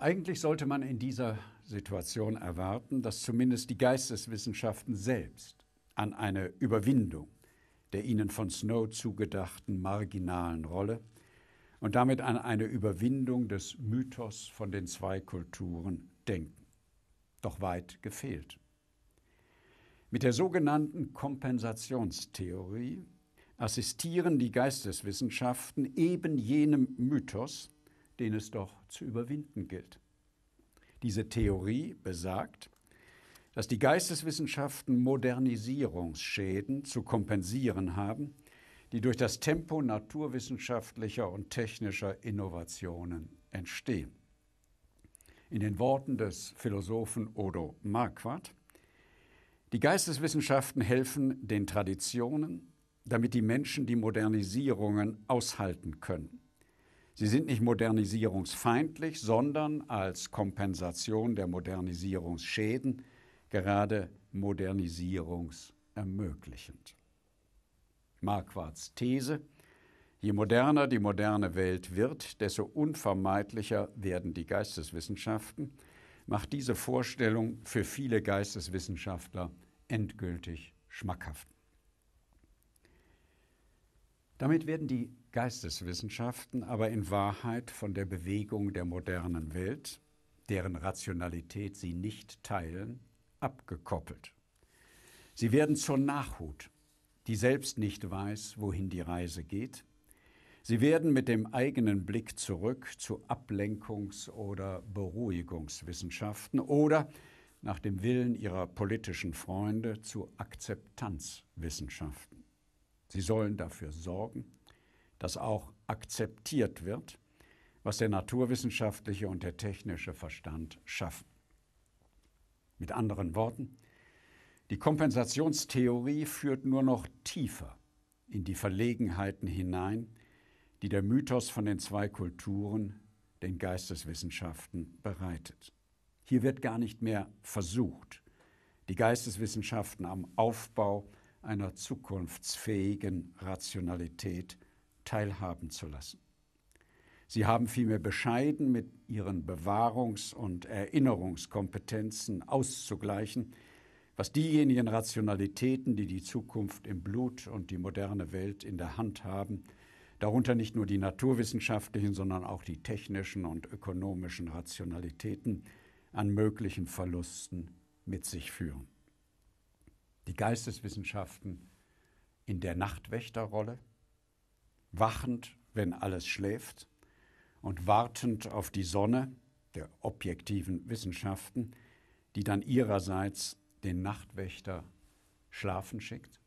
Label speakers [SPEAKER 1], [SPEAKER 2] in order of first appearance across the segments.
[SPEAKER 1] Eigentlich sollte man in dieser Situation erwarten, dass zumindest die Geisteswissenschaften selbst an eine Überwindung der ihnen von Snow zugedachten marginalen Rolle und damit an eine Überwindung des Mythos von den zwei Kulturen denken. Doch weit gefehlt. Mit der sogenannten Kompensationstheorie assistieren die Geisteswissenschaften eben jenem Mythos, den es doch zu überwinden gilt. Diese Theorie besagt, dass die Geisteswissenschaften Modernisierungsschäden zu kompensieren haben, die durch das Tempo naturwissenschaftlicher und technischer Innovationen entstehen. In den Worten des Philosophen Odo Marquardt, die Geisteswissenschaften helfen den Traditionen, damit die Menschen die Modernisierungen aushalten können. Sie sind nicht modernisierungsfeindlich, sondern als Kompensation der Modernisierungsschäden gerade modernisierungsermöglichend. Marquards These, je moderner die moderne Welt wird, desto unvermeidlicher werden die Geisteswissenschaften, macht diese Vorstellung für viele Geisteswissenschaftler endgültig schmackhaft. Damit werden die Geisteswissenschaften aber in Wahrheit von der Bewegung der modernen Welt, deren Rationalität sie nicht teilen, abgekoppelt. Sie werden zur Nachhut, die selbst nicht weiß, wohin die Reise geht. Sie werden mit dem eigenen Blick zurück zu Ablenkungs- oder Beruhigungswissenschaften oder nach dem Willen ihrer politischen Freunde zu Akzeptanzwissenschaften. Sie sollen dafür sorgen, dass auch akzeptiert wird, was der naturwissenschaftliche und der technische Verstand schaffen. Mit anderen Worten, die Kompensationstheorie führt nur noch tiefer in die Verlegenheiten hinein, die der Mythos von den zwei Kulturen, den Geisteswissenschaften, bereitet. Hier wird gar nicht mehr versucht, die Geisteswissenschaften am Aufbau einer zukunftsfähigen Rationalität teilhaben zu lassen. Sie haben vielmehr bescheiden mit ihren Bewahrungs- und Erinnerungskompetenzen auszugleichen, was diejenigen Rationalitäten, die die Zukunft im Blut und die moderne Welt in der Hand haben, darunter nicht nur die naturwissenschaftlichen, sondern auch die technischen und ökonomischen Rationalitäten, an möglichen Verlusten mit sich führen die Geisteswissenschaften in der Nachtwächterrolle, wachend, wenn alles schläft, und wartend auf die Sonne der objektiven Wissenschaften, die dann ihrerseits den Nachtwächter schlafen schickt.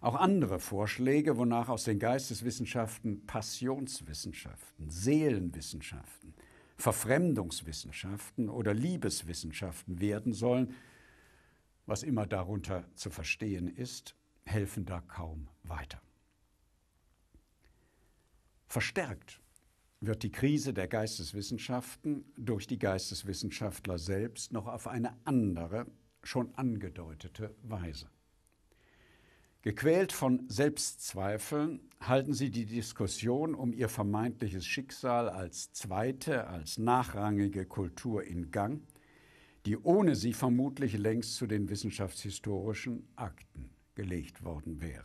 [SPEAKER 1] Auch andere Vorschläge, wonach aus den Geisteswissenschaften Passionswissenschaften, Seelenwissenschaften, Verfremdungswissenschaften oder Liebeswissenschaften werden sollen, was immer darunter zu verstehen ist, helfen da kaum weiter. Verstärkt wird die Krise der Geisteswissenschaften durch die Geisteswissenschaftler selbst noch auf eine andere, schon angedeutete Weise. Gequält von Selbstzweifeln halten sie die Diskussion um ihr vermeintliches Schicksal als zweite, als nachrangige Kultur in Gang die ohne sie vermutlich längst zu den wissenschaftshistorischen Akten gelegt worden wäre.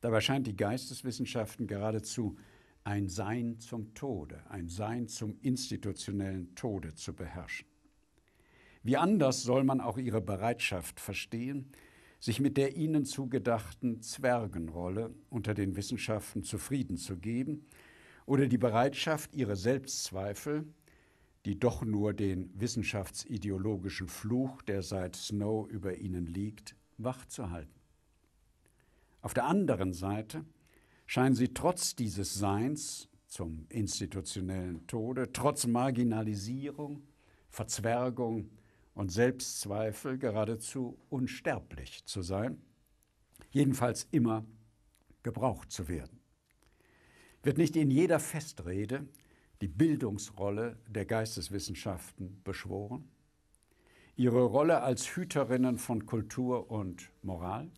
[SPEAKER 1] Dabei scheint die Geisteswissenschaften geradezu ein Sein zum Tode, ein Sein zum institutionellen Tode zu beherrschen. Wie anders soll man auch ihre Bereitschaft verstehen, sich mit der ihnen zugedachten Zwergenrolle unter den Wissenschaften zufrieden zu geben oder die Bereitschaft, ihre Selbstzweifel die doch nur den wissenschaftsideologischen Fluch, der seit Snow über ihnen liegt, wachzuhalten. Auf der anderen Seite scheinen sie trotz dieses Seins zum institutionellen Tode, trotz Marginalisierung, Verzwergung und Selbstzweifel geradezu unsterblich zu sein, jedenfalls immer gebraucht zu werden. Wird nicht in jeder Festrede die Bildungsrolle der Geisteswissenschaften beschworen, ihre Rolle als Hüterinnen von Kultur und Moral.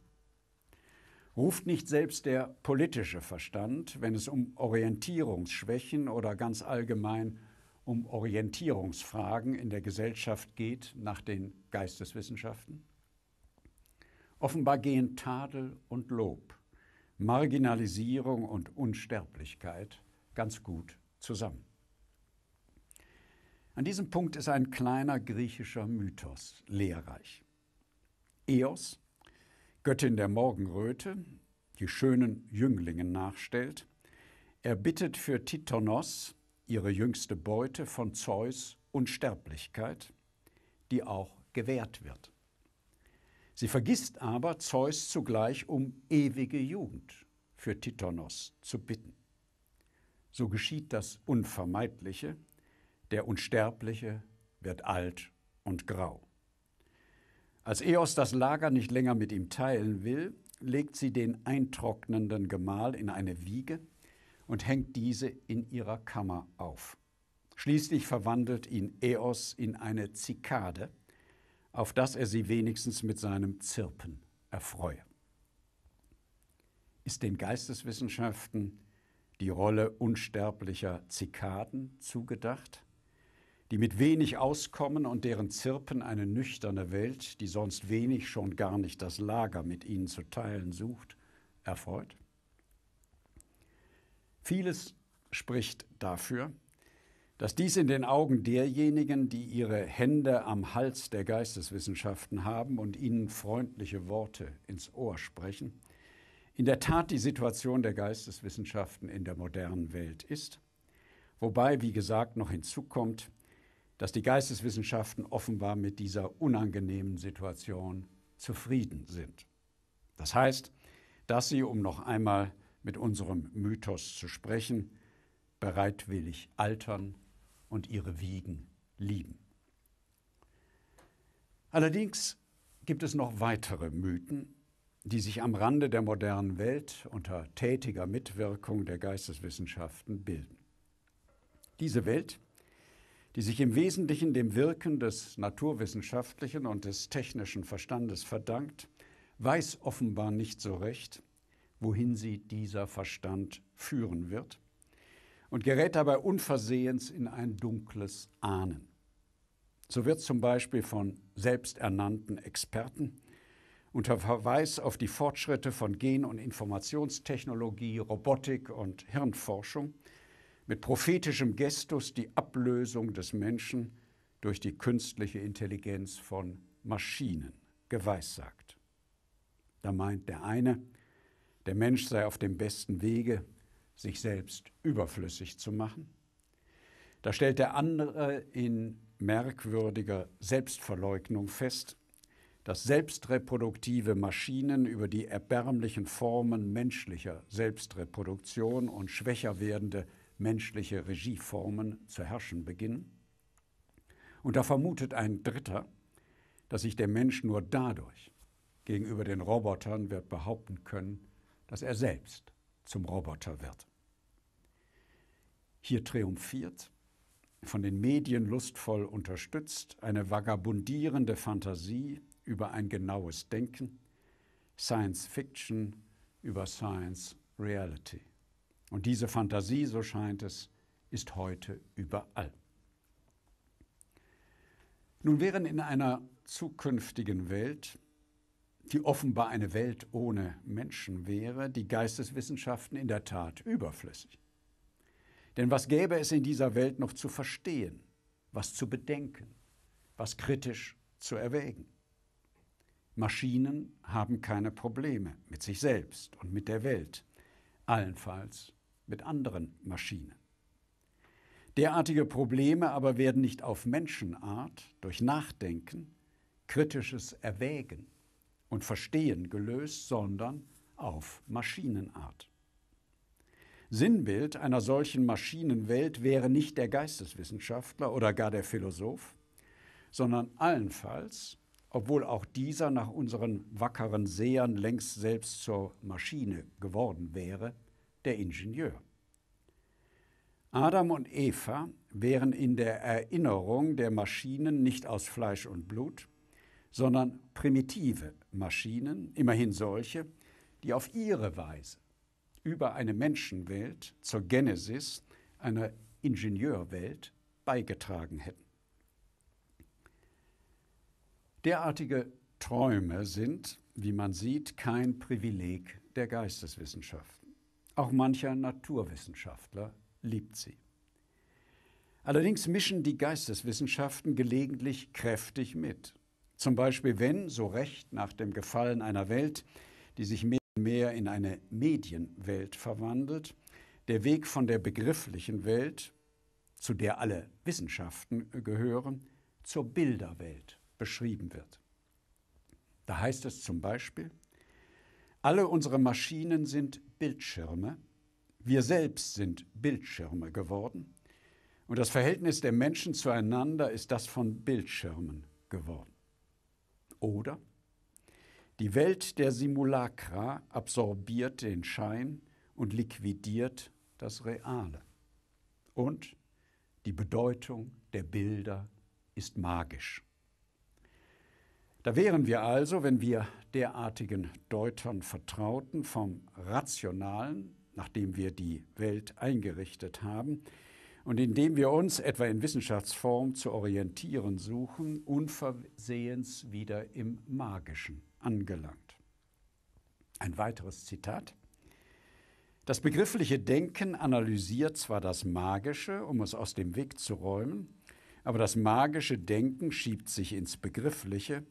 [SPEAKER 1] Ruft nicht selbst der politische Verstand, wenn es um Orientierungsschwächen oder ganz allgemein um Orientierungsfragen in der Gesellschaft geht, nach den Geisteswissenschaften? Offenbar gehen Tadel und Lob, Marginalisierung und Unsterblichkeit ganz gut zusammen. An diesem Punkt ist ein kleiner griechischer Mythos lehrreich. Eos, Göttin der Morgenröte, die schönen Jünglingen nachstellt, erbittet für Titonos, ihre jüngste Beute, von Zeus Unsterblichkeit, die auch gewährt wird. Sie vergisst aber, Zeus zugleich um ewige Jugend für Titonos zu bitten. So geschieht das Unvermeidliche, der Unsterbliche wird alt und grau. Als Eos das Lager nicht länger mit ihm teilen will, legt sie den eintrocknenden Gemahl in eine Wiege und hängt diese in ihrer Kammer auf. Schließlich verwandelt ihn Eos in eine Zikade, auf dass er sie wenigstens mit seinem Zirpen erfreue. Ist den Geisteswissenschaften die Rolle unsterblicher Zikaden zugedacht? die mit wenig auskommen und deren Zirpen eine nüchterne Welt, die sonst wenig schon gar nicht das Lager mit ihnen zu teilen sucht, erfreut? Vieles spricht dafür, dass dies in den Augen derjenigen, die ihre Hände am Hals der Geisteswissenschaften haben und ihnen freundliche Worte ins Ohr sprechen, in der Tat die Situation der Geisteswissenschaften in der modernen Welt ist, wobei, wie gesagt, noch hinzukommt, dass die Geisteswissenschaften offenbar mit dieser unangenehmen Situation zufrieden sind. Das heißt, dass sie, um noch einmal mit unserem Mythos zu sprechen, bereitwillig altern und ihre Wiegen lieben. Allerdings gibt es noch weitere Mythen, die sich am Rande der modernen Welt unter tätiger Mitwirkung der Geisteswissenschaften bilden. Diese Welt die sich im Wesentlichen dem Wirken des naturwissenschaftlichen und des technischen Verstandes verdankt, weiß offenbar nicht so recht, wohin sie dieser Verstand führen wird und gerät dabei unversehens in ein dunkles Ahnen. So wird zum Beispiel von selbsternannten Experten unter Verweis auf die Fortschritte von Gen- und Informationstechnologie, Robotik und Hirnforschung mit prophetischem Gestus die Ablösung des Menschen durch die künstliche Intelligenz von Maschinen geweissagt. Da meint der eine, der Mensch sei auf dem besten Wege, sich selbst überflüssig zu machen. Da stellt der andere in merkwürdiger Selbstverleugnung fest, dass selbstreproduktive Maschinen über die erbärmlichen Formen menschlicher Selbstreproduktion und schwächer werdende menschliche Regieformen zu herrschen beginnen. Und da vermutet ein Dritter, dass sich der Mensch nur dadurch gegenüber den Robotern wird behaupten können, dass er selbst zum Roboter wird. Hier triumphiert, von den Medien lustvoll unterstützt, eine vagabundierende Fantasie über ein genaues Denken, Science Fiction über Science Reality. Und diese Fantasie, so scheint es, ist heute überall. Nun wären in einer zukünftigen Welt, die offenbar eine Welt ohne Menschen wäre, die Geisteswissenschaften in der Tat überflüssig. Denn was gäbe es in dieser Welt noch zu verstehen, was zu bedenken, was kritisch zu erwägen? Maschinen haben keine Probleme mit sich selbst und mit der Welt, allenfalls mit anderen Maschinen. Derartige Probleme aber werden nicht auf Menschenart durch Nachdenken, kritisches Erwägen und Verstehen gelöst, sondern auf Maschinenart. Sinnbild einer solchen Maschinenwelt wäre nicht der Geisteswissenschaftler oder gar der Philosoph, sondern allenfalls, obwohl auch dieser nach unseren wackeren Sehern längst selbst zur Maschine geworden wäre, der Ingenieur. Adam und Eva wären in der Erinnerung der Maschinen nicht aus Fleisch und Blut, sondern primitive Maschinen, immerhin solche, die auf ihre Weise über eine Menschenwelt zur Genesis einer Ingenieurwelt beigetragen hätten. Derartige Träume sind, wie man sieht, kein Privileg der Geisteswissenschaften. Auch mancher Naturwissenschaftler liebt sie. Allerdings mischen die Geisteswissenschaften gelegentlich kräftig mit. Zum Beispiel, wenn, so recht nach dem Gefallen einer Welt, die sich mehr und mehr in eine Medienwelt verwandelt, der Weg von der begrifflichen Welt, zu der alle Wissenschaften gehören, zur Bilderwelt beschrieben wird. Da heißt es zum Beispiel, alle unsere Maschinen sind Bildschirme. Wir selbst sind Bildschirme geworden. Und das Verhältnis der Menschen zueinander ist das von Bildschirmen geworden. Oder die Welt der Simulacra absorbiert den Schein und liquidiert das Reale. Und die Bedeutung der Bilder ist magisch. Da wären wir also, wenn wir derartigen Deutern vertrauten, vom Rationalen, nachdem wir die Welt eingerichtet haben, und indem wir uns etwa in Wissenschaftsform zu orientieren suchen, unversehens wieder im Magischen angelangt. Ein weiteres Zitat. Das begriffliche Denken analysiert zwar das Magische, um es aus dem Weg zu räumen, aber das magische Denken schiebt sich ins Begriffliche,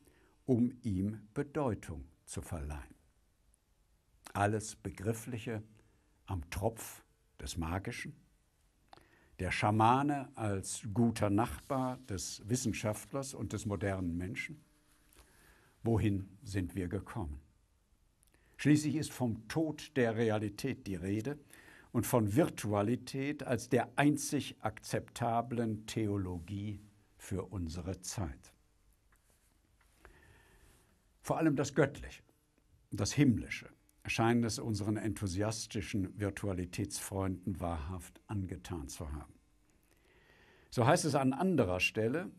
[SPEAKER 1] um ihm Bedeutung zu verleihen. Alles Begriffliche am Tropf des Magischen, der Schamane als guter Nachbar des Wissenschaftlers und des modernen Menschen. Wohin sind wir gekommen? Schließlich ist vom Tod der Realität die Rede und von Virtualität als der einzig akzeptablen Theologie für unsere Zeit. Vor allem das Göttliche, das Himmlische scheint es unseren enthusiastischen Virtualitätsfreunden wahrhaft angetan zu haben. So heißt es an anderer Stelle,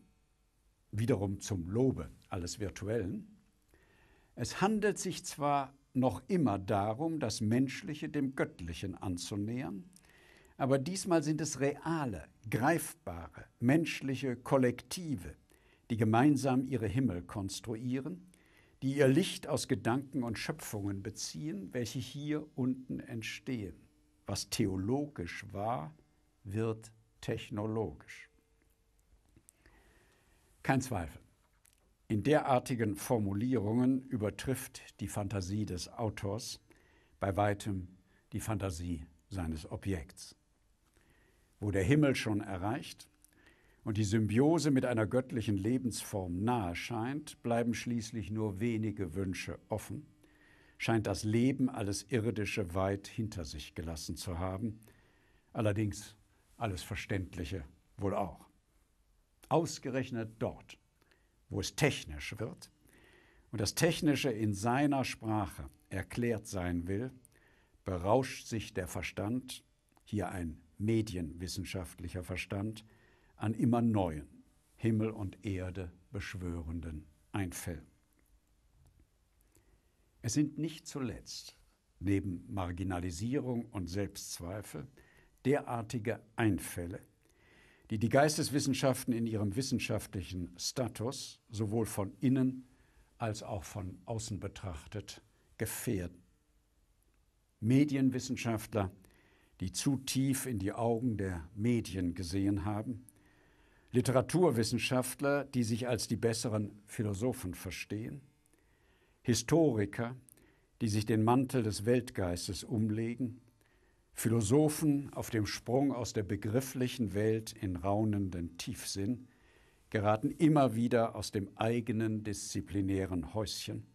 [SPEAKER 1] wiederum zum Lobe alles Virtuellen, es handelt sich zwar noch immer darum, das Menschliche dem Göttlichen anzunähern, aber diesmal sind es reale, greifbare, menschliche Kollektive, die gemeinsam ihre Himmel konstruieren, die ihr Licht aus Gedanken und Schöpfungen beziehen, welche hier unten entstehen. Was theologisch war, wird technologisch. Kein Zweifel, in derartigen Formulierungen übertrifft die Fantasie des Autors bei weitem die Fantasie seines Objekts. Wo der Himmel schon erreicht, und die Symbiose mit einer göttlichen Lebensform nahe scheint, bleiben schließlich nur wenige Wünsche offen, scheint das Leben alles Irdische weit hinter sich gelassen zu haben, allerdings alles Verständliche wohl auch. Ausgerechnet dort, wo es technisch wird und das Technische in seiner Sprache erklärt sein will, berauscht sich der Verstand, hier ein medienwissenschaftlicher Verstand, an immer neuen, Himmel und Erde beschwörenden Einfällen. Es sind nicht zuletzt neben Marginalisierung und Selbstzweifel derartige Einfälle, die die Geisteswissenschaften in ihrem wissenschaftlichen Status sowohl von innen als auch von außen betrachtet gefährden. Medienwissenschaftler, die zu tief in die Augen der Medien gesehen haben, Literaturwissenschaftler, die sich als die besseren Philosophen verstehen, Historiker, die sich den Mantel des Weltgeistes umlegen, Philosophen auf dem Sprung aus der begrifflichen Welt in raunenden Tiefsinn, geraten immer wieder aus dem eigenen disziplinären Häuschen,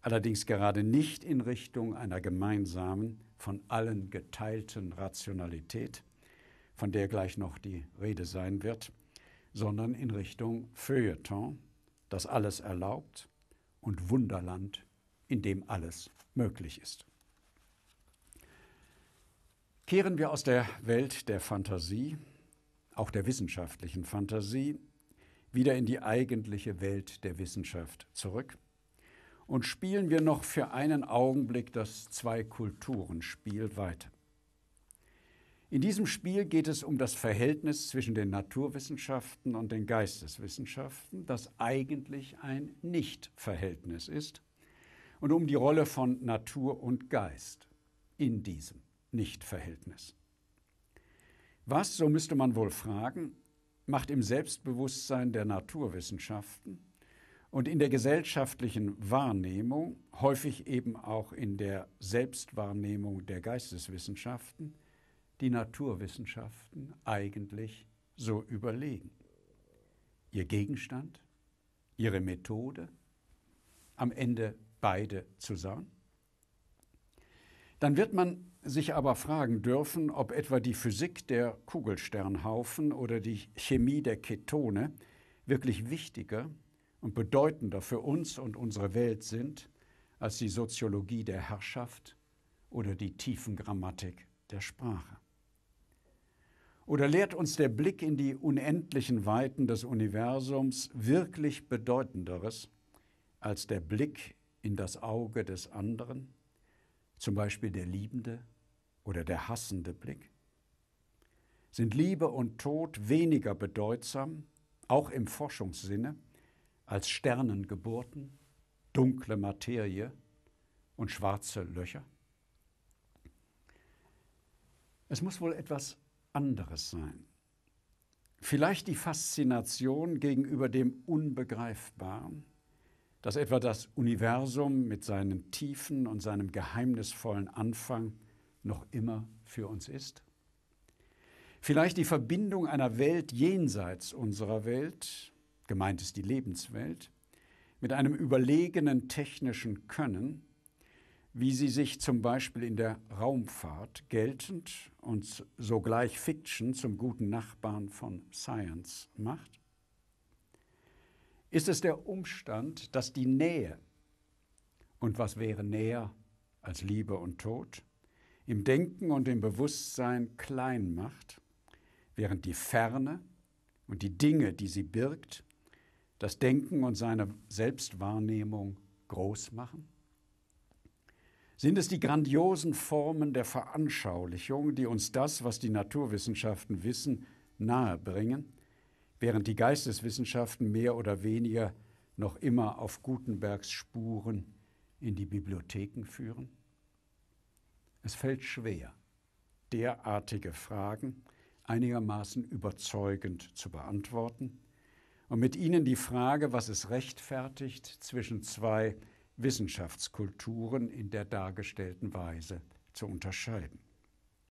[SPEAKER 1] allerdings gerade nicht in Richtung einer gemeinsamen, von allen geteilten Rationalität, von der gleich noch die Rede sein wird, sondern in Richtung Feuilleton, das alles erlaubt, und Wunderland, in dem alles möglich ist. Kehren wir aus der Welt der Fantasie, auch der wissenschaftlichen Fantasie, wieder in die eigentliche Welt der Wissenschaft zurück und spielen wir noch für einen Augenblick das Zwei-Kulturen-Spiel weiter. In diesem Spiel geht es um das Verhältnis zwischen den Naturwissenschaften und den Geisteswissenschaften, das eigentlich ein Nicht-Verhältnis ist, und um die Rolle von Natur und Geist in diesem Nicht-Verhältnis. Was, so müsste man wohl fragen, macht im Selbstbewusstsein der Naturwissenschaften und in der gesellschaftlichen Wahrnehmung, häufig eben auch in der Selbstwahrnehmung der Geisteswissenschaften, die Naturwissenschaften eigentlich so überlegen. Ihr Gegenstand, ihre Methode, am Ende beide zusammen? Dann wird man sich aber fragen dürfen, ob etwa die Physik der Kugelsternhaufen oder die Chemie der Ketone wirklich wichtiger und bedeutender für uns und unsere Welt sind als die Soziologie der Herrschaft oder die Tiefengrammatik der Sprache. Oder lehrt uns der Blick in die unendlichen Weiten des Universums wirklich Bedeutenderes als der Blick in das Auge des anderen, zum Beispiel der liebende oder der hassende Blick? Sind Liebe und Tod weniger bedeutsam, auch im Forschungssinne, als Sternengeburten, dunkle Materie und schwarze Löcher? Es muss wohl etwas anderes sein. Vielleicht die Faszination gegenüber dem Unbegreifbaren, dass etwa das Universum mit seinen Tiefen und seinem geheimnisvollen Anfang noch immer für uns ist. Vielleicht die Verbindung einer Welt jenseits unserer Welt, gemeint ist die Lebenswelt, mit einem überlegenen technischen Können, wie sie sich zum Beispiel in der Raumfahrt geltend und sogleich Fiction zum guten Nachbarn von Science macht? Ist es der Umstand, dass die Nähe, und was wäre näher als Liebe und Tod, im Denken und im Bewusstsein klein macht, während die Ferne und die Dinge, die sie birgt, das Denken und seine Selbstwahrnehmung groß machen? Sind es die grandiosen Formen der Veranschaulichung, die uns das, was die Naturwissenschaften wissen, nahebringen, während die Geisteswissenschaften mehr oder weniger noch immer auf Gutenbergs Spuren in die Bibliotheken führen? Es fällt schwer, derartige Fragen einigermaßen überzeugend zu beantworten und mit ihnen die Frage, was es rechtfertigt, zwischen zwei Wissenschaftskulturen in der dargestellten Weise zu unterscheiden.